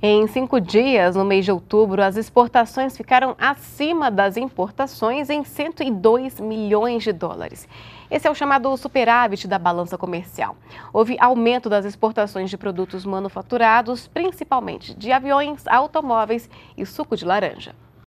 Em cinco dias, no mês de outubro, as exportações ficaram acima das importações em 102 milhões de dólares. Esse é o chamado superávit da balança comercial. Houve aumento das exportações de produtos manufaturados, principalmente de aviões, automóveis e suco de laranja.